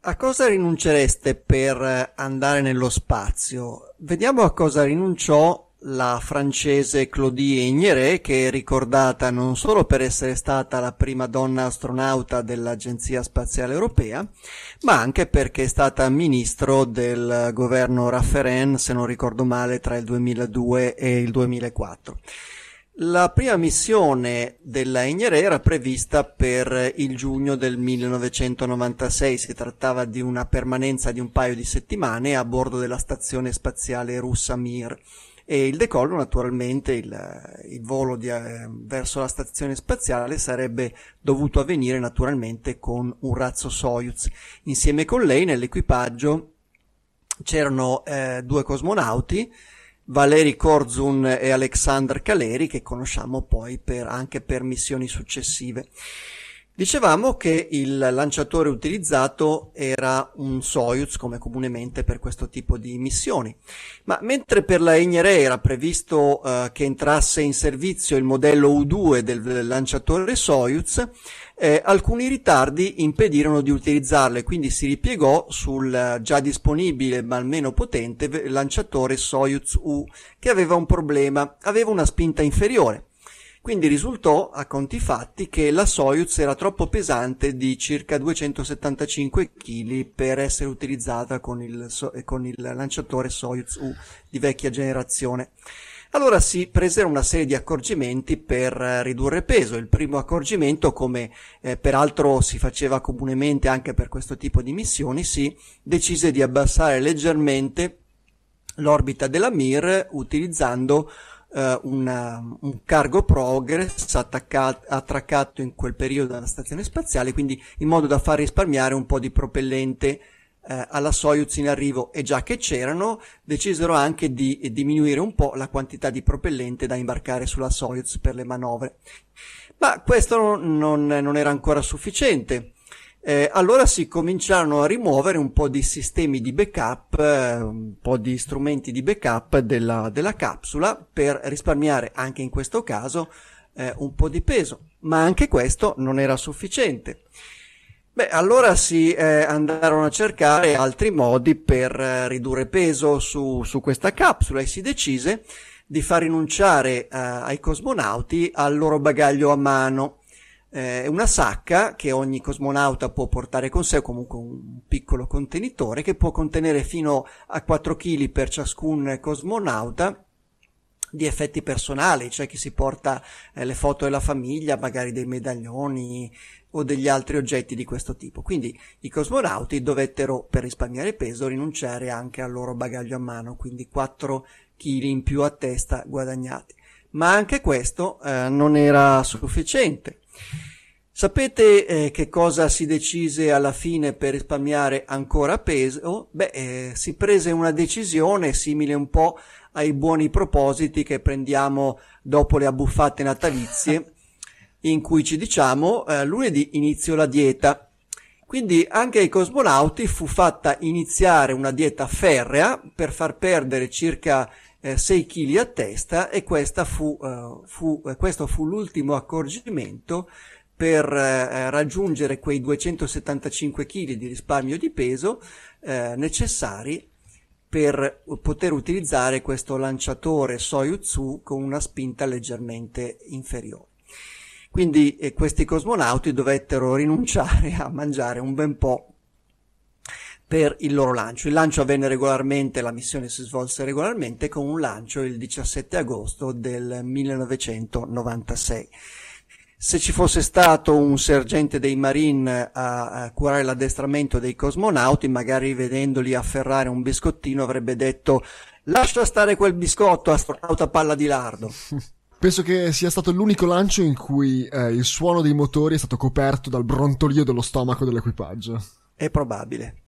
A cosa rinuncereste per andare nello spazio? Vediamo a cosa rinunciò la francese Claudie Igneré, che è ricordata non solo per essere stata la prima donna astronauta dell'Agenzia Spaziale Europea, ma anche perché è stata ministro del governo Rafferen, se non ricordo male, tra il 2002 e il 2004. La prima missione della Igneré era prevista per il giugno del 1996, si trattava di una permanenza di un paio di settimane a bordo della stazione spaziale russa Mir e il decollo naturalmente, il, il volo di, eh, verso la stazione spaziale sarebbe dovuto avvenire naturalmente con un razzo Soyuz. Insieme con lei nell'equipaggio c'erano eh, due cosmonauti, Valeri Korzun e Alexander Kaleri che conosciamo poi per, anche per missioni successive. Dicevamo che il lanciatore utilizzato era un Soyuz come comunemente per questo tipo di missioni, ma mentre per la Egnere era previsto eh, che entrasse in servizio il modello U2 del, del lanciatore Soyuz, eh, alcuni ritardi impedirono di utilizzarlo e quindi si ripiegò sul eh, già disponibile ma almeno potente lanciatore Soyuz U che aveva un problema, aveva una spinta inferiore quindi risultò, a conti fatti, che la Soyuz era troppo pesante di circa 275 kg per essere utilizzata con il, eh, con il lanciatore Soyuz U di vecchia generazione. Allora si presero una serie di accorgimenti per eh, ridurre peso. Il primo accorgimento, come eh, peraltro si faceva comunemente anche per questo tipo di missioni, si decise di abbassare leggermente l'orbita della Mir utilizzando eh, una, un cargo Progress attaccato, attraccato in quel periodo alla stazione spaziale, quindi in modo da far risparmiare un po' di propellente eh, alla Soyuz in arrivo e già che c'erano, decisero anche di diminuire un po' la quantità di propellente da imbarcare sulla Soyuz per le manovre. Ma questo non, non era ancora sufficiente. Eh, allora si cominciarono a rimuovere un po' di sistemi di backup, eh, un po' di strumenti di backup della, della, capsula per risparmiare anche in questo caso eh, un po' di peso, ma anche questo non era sufficiente. Beh, allora si eh, andarono a cercare altri modi per eh, ridurre peso su, su, questa capsula e si decise di far rinunciare eh, ai cosmonauti al loro bagaglio a mano eh, una sacca che ogni cosmonauta può portare con sé, o comunque un piccolo contenitore che può contenere fino a 4 kg per ciascun cosmonauta di effetti personali, cioè chi si porta eh, le foto della famiglia, magari dei medaglioni o degli altri oggetti di questo tipo. Quindi i cosmonauti dovettero, per risparmiare peso, rinunciare anche al loro bagaglio a mano, quindi 4 kg in più a testa guadagnati. Ma anche questo eh, non era sufficiente Sapete eh, che cosa si decise alla fine per risparmiare ancora peso? Beh, eh, si prese una decisione simile un po' ai buoni propositi che prendiamo dopo le abbuffate natalizie, in cui ci diciamo eh, lunedì inizio la dieta. Quindi anche ai cosmonauti fu fatta iniziare una dieta ferrea per far perdere circa 6 eh, kg a testa e fu, eh, fu, eh, questo fu l'ultimo accorgimento per eh, raggiungere quei 275 kg di risparmio di peso necessari per poter utilizzare questo lanciatore Soyuz con una spinta leggermente inferiore. Quindi eh, questi cosmonauti dovettero rinunciare a mangiare un ben po' per il loro lancio. Il lancio avvenne regolarmente, la missione si svolse regolarmente con un lancio il 17 agosto del 1996. Se ci fosse stato un sergente dei Marine a, a curare l'addestramento dei cosmonauti, magari vedendoli afferrare un biscottino avrebbe detto lascia stare quel biscotto, astronauta palla di lardo. Penso che sia stato l'unico lancio in cui eh, il suono dei motori è stato coperto dal brontolio dello stomaco dell'equipaggio. È probabile.